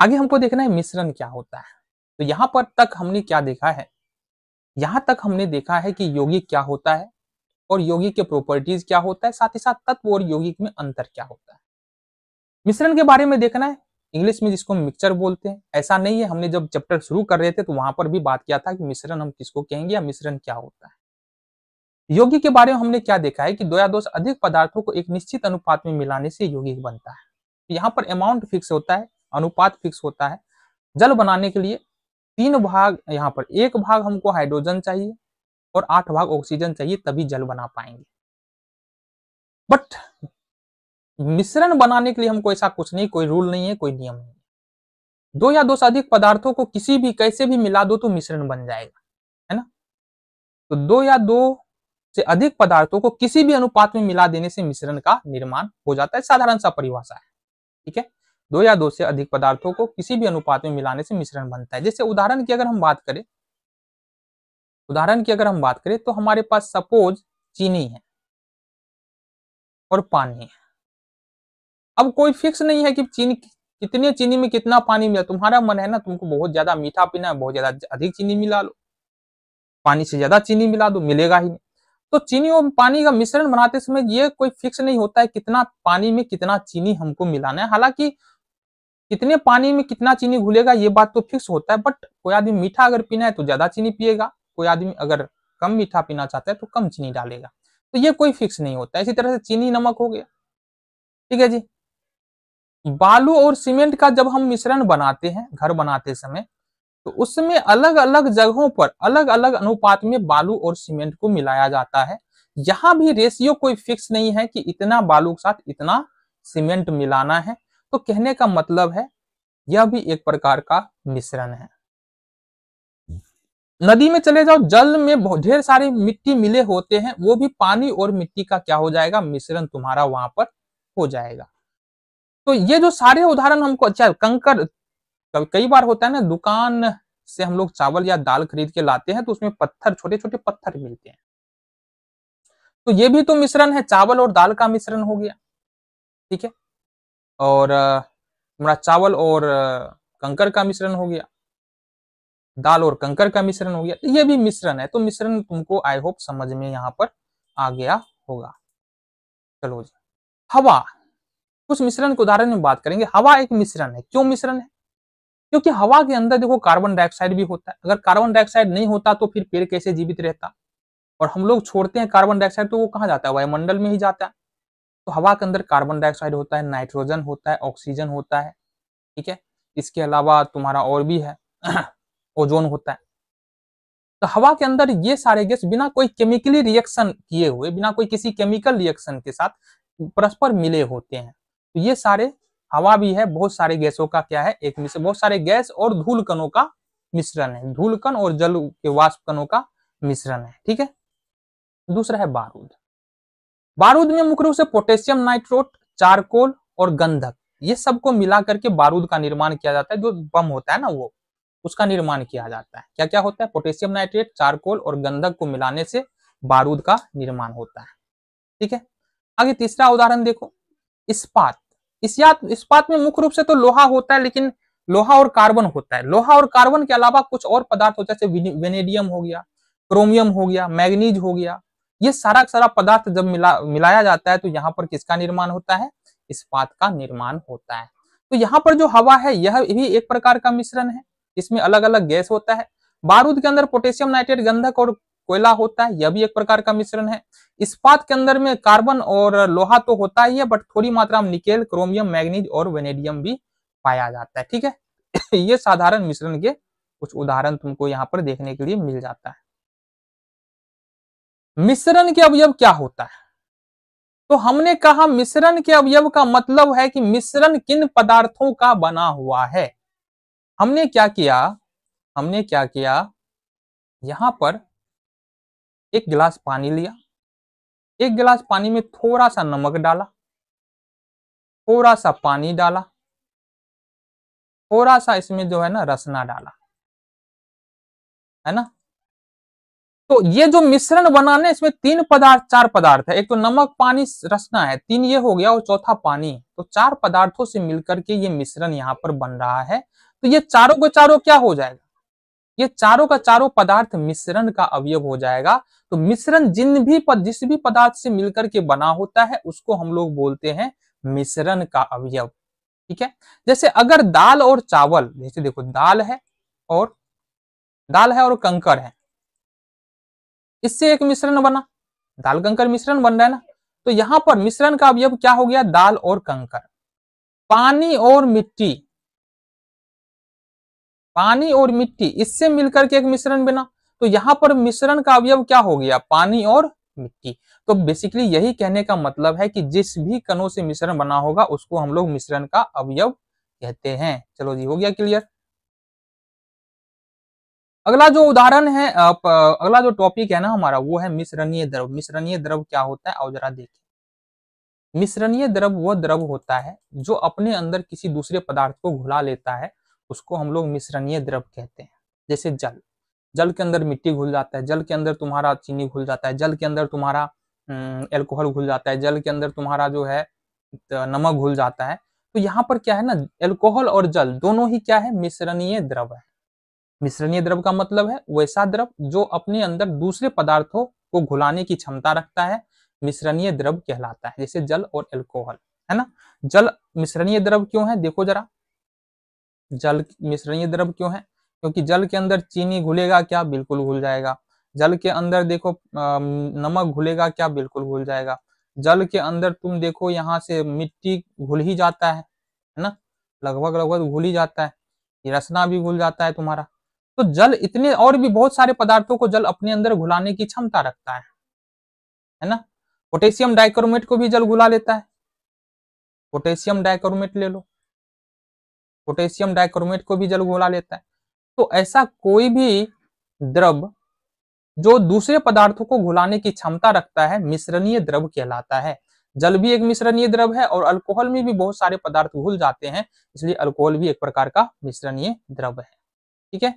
आगे हमको देखना है मिश्रण क्या होता है तो यहां पर तक हमने क्या देखा है यहां तक हमने देखा है कि यौगिक क्या होता है और यौगिक के प्रॉपर्टीज क्या होता है साथ ही साथ तत्व और यौगिक में अंतर क्या होता है मिश्रण के बारे में देखना है इंग्लिश में जिसको मिक्सचर बोलते हैं ऐसा नहीं है हमने जब चैप्टर शुरू कर रहे थे तो वहां पर भी बात किया था कि मिश्रण हम किसको कहेंगे या मिश्रण क्या होता है यौगिक के बारे में हमने क्या देखा है कि दो या दो से अधिक पदार्थों को एक निश्चित अनुपात में मिलाने से यौगिक बनता है यहाँ पर अमाउंट फिक्स होता है अनुपात फिक्स होता है जल बनाने के लिए तीन भाग यहाँ पर एक भाग हमको हाइड्रोजन चाहिए और आठ भाग ऑक्सीजन चाहिए तभी जल बना पाएंगे बट मिश्रण बनाने के लिए हमको ऐसा कुछ नहीं कोई रूल नहीं है कोई नियम नहीं दो या दो से अधिक पदार्थों को किसी भी कैसे भी मिला दो तो मिश्रण बन जाएगा है ना तो दो या दो से अधिक पदार्थों को किसी भी अनुपात में मिला देने से मिश्रण का निर्माण हो जाता है साधारण सा परिभाषा है ठीक है दो या दो से अधिक पदार्थों को किसी भी अनुपात में मिलाने से मिश्रण बनता है जैसे उदाहरण की अगर हम बात करें उदाहरण की अगर हम बात करें तो हमारे पास सपोज चीनी है और पानी है अब कोई फिक्स नहीं है कि चीनी कितने चीनी में कितना पानी मिला तुम्हारा मन है ना तुमको बहुत ज्यादा मीठा पीना है बहुत ज्यादा अधिक चीनी मिला लो पानी से ज्यादा चीनी मिला दो मिलेगा ही नहीं तो चीनी और पानी का मिश्रण बनाते समय ये कोई फिक्स नहीं होता है कितना पानी में कितना चीनी हमको मिलाना है हालांकि कितने पानी में कितना चीनी घुलेगा ये बात तो फिक्स होता है बट कोई आदमी मीठा अगर पीना है तो ज्यादा चीनी पिएगा कोई आदमी अगर कम मीठा पीना चाहता है तो कम चीनी डालेगा तो ये कोई फिक्स नहीं होता इसी तरह से चीनी नमक हो गया ठीक है जी बालू और सीमेंट का जब हम मिश्रण बनाते हैं घर बनाते समय तो उसमें अलग अलग जगहों पर अलग अलग अनुपात में बालू और सीमेंट को मिलाया जाता है यहां भी रेशियो कोई फिक्स नहीं है कि इतना बालू के साथ इतना सीमेंट मिलाना है तो कहने का मतलब है यह भी एक प्रकार का मिश्रण है नदी में चले जाओ जल में ढेर सारे मिट्टी मिले होते हैं वो भी पानी और मिट्टी का क्या हो जाएगा मिश्रण तुम्हारा वहां पर हो जाएगा तो ये जो सारे उदाहरण हमको अच्छा कंकर कई बार होता है ना दुकान से हम लोग चावल या दाल खरीद के लाते हैं तो उसमें पत्थर छोटे छोटे पत्थर मिलते हैं तो ये भी तो मिश्रण है चावल और दाल का मिश्रण हो गया ठीक है और हमारा चावल और कंकर का मिश्रण हो गया दाल और कंकर का मिश्रण हो गया ये भी मिश्रण है तो मिश्रण तुमको आई होप समझ में यहाँ पर आ गया होगा चलो जी हवा कुछ मिश्रण के उदाहरण में बात करेंगे हवा एक मिश्रण है क्यों मिश्रण है क्योंकि हवा के अंदर देखो कार्बन डाइऑक्साइड भी होता है अगर कार्बन डाइऑक्साइड नहीं होता तो फिर पेड़ कैसे जीवित रहता और हम लोग छोड़ते हैं कार्बन डाइऑक्साइड तो वो कहाँ जाता है वायुमंडल में ही जाता है तो हवा के अंदर कार्बन डाइऑक्साइड होता है नाइट्रोजन होता है ऑक्सीजन होता है ठीक है इसके अलावा तुम्हारा और भी है ओजोन होता है तो हवा के अंदर ये सारे गैस बिना कोई केमिकली रिएक्शन किए हुए बिना कोई किसी केमिकल रिएक्शन के साथ परस्पर मिले होते हैं तो ये सारे हवा भी है बहुत सारे गैसों का क्या है एक मिश्र बहुत सारे गैस और धूल कणों का मिश्रण है धूल कण और जल के वाष्प कणों का मिश्रण है ठीक है दूसरा है बारूद बारूद में मुख्य रूप से पोटेशियम नाइट्रोट चारकोल और गंधक ये सबको मिला करके बारूद का निर्माण किया जाता है जो बम होता है ना वो उसका निर्माण किया जाता है क्या क्या होता है पोटेशियम नाइट्रेट चारकोल और गंधक को मिलाने से बारूद का निर्माण होता है ठीक है आगे तीसरा उदाहरण देखो इस्पात इस्पात इस्पात में मुख्य रूप से तो लोहा होता है लेकिन लोहा और कार्बन होता है लोहा और कार्बन के अलावा कुछ और पदार्थ होता है जैसे वेनेडियम हो गया क्रोमियम हो गया मैग्नीज हो गया ये सारा सारा पदार्थ जब मिला मिलाया जाता है तो यहाँ पर किसका निर्माण होता है इस्पात का निर्माण होता है तो यहाँ पर जो हवा है यह भी एक प्रकार का मिश्रण है इसमें अलग अलग गैस होता है बारूद के अंदर पोटेशियम नाइट्रेट गंधक और कोयला होता है यह भी एक प्रकार का मिश्रण है इस्पात के अंदर में कार्बन और लोहा तो होता ही है बट थोड़ी मात्रा में निकेल क्रोमियम मैग्नीज और वेनेडियम भी पाया जाता है ठीक है ये साधारण मिश्रण के कुछ उदाहरण तुमको यहाँ पर देखने के लिए मिल जाता है मिश्रण के अवयव क्या होता है तो हमने कहा मिश्रण के अवयव का मतलब है कि मिश्रण किन पदार्थों का बना हुआ है हमने क्या किया हमने क्या किया यहां पर एक गिलास पानी लिया एक गिलास पानी में थोड़ा सा नमक डाला थोड़ा सा पानी डाला थोड़ा सा इसमें जो है ना रसना डाला है ना तो ये जो मिश्रण बनाने इसमें तीन पदार्थ चार पदार्थ है एक तो नमक पानी रचना है तीन ये हो गया और चौथा पानी तो चार पदार्थों से मिलकर के ये मिश्रण यहाँ पर बन रहा है तो ये चारों का चारों क्या हो जाएगा ये चारों का चारों पदार्थ मिश्रण का अवयव हो जाएगा तो मिश्रण जिन भी पद जिस भी पदार्थ से मिलकर के बना होता है उसको हम लोग बोलते हैं मिश्रण का अवयव ठीक है जैसे अगर दाल और चावल जैसे देखो दाल है और दाल है और कंकर है इससे एक मिश्रण बना दाल कंकर मिश्रण बन रहा है ना तो यहाँ पर मिश्रण का अवयव क्या हो गया दाल और कंकर पानी और मिट्टी पानी और मिट्टी इससे मिलकर के एक मिश्रण बना तो यहाँ पर मिश्रण का अवयव क्या हो गया पानी और मिट्टी तो बेसिकली यही कहने का मतलब है कि जिस भी कणों से मिश्रण बना होगा उसको हम लोग मिश्रण का अवयव कहते हैं चलो जी हो गया क्लियर अगला जो उदाहरण है अगला जो टॉपिक है ना हमारा वो है मिश्रणीय द्रव मिश्रणीय द्रव क्या होता है और जरा देखिए मिश्रणीय द्रव वह द्रव होता है जो अपने अंदर किसी दूसरे पदार्थ को घुला लेता है उसको हम लोग मिश्रणीय द्रव कहते हैं जैसे जल जल के अंदर मिट्टी घुल जाता है जल के अंदर तुम्हारा चीनी घुल जाता है जल के अंदर तुम्हारा एल्कोहल घुल जाता है जल के अंदर तुम्हारा जो है नमक घुल जाता है तो यहाँ पर क्या है ना एल्कोहल और जल दोनों ही क्या है मिश्रणीय द्रव है मिश्रणीय द्रव का मतलब है वैसा द्रव जो अपने अंदर दूसरे पदार्थों को घुलाने की क्षमता रखता है मिश्रणीय द्रव कहलाता है जैसे जल और एल्कोहल है ना जल मिश्रणीय द्रव क्यों है देखो जरा जल मिश्रणीय द्रव क्यों है क्योंकि जल के अंदर चीनी घुलेगा क्या बिल्कुल घुल जाएगा जल के अंदर देखो नमक घुलेगा क्या बिल्कुल घुल जाएगा जल के अंदर तुम देखो यहाँ से मिट्टी घुल ही जाता है ना लगभग लगभग घुल ही जाता है रसना भी घुल जाता है तुम्हारा तो जल इतने और भी बहुत सारे पदार्थों को जल अपने अंदर घुलाने की क्षमता रखता है है ना पोटेशियम डाइक्रोमेट को भी जल घुला लेता है पोटेशियम डाइक्रोमेट ले लो पोटेशियम डाइक्रोमेट को भी जल घुला लेता है तो ऐसा कोई भी द्रव जो दूसरे पदार्थों को घुलाने की क्षमता रखता है मिश्रणीय द्रव कहलाता है जल भी एक मिश्रणीय द्रव है और अल्कोहल में भी बहुत सारे पदार्थ घुल जाते हैं इसलिए अल्कोहल भी एक प्रकार का मिश्रणीय द्रव है ठीक है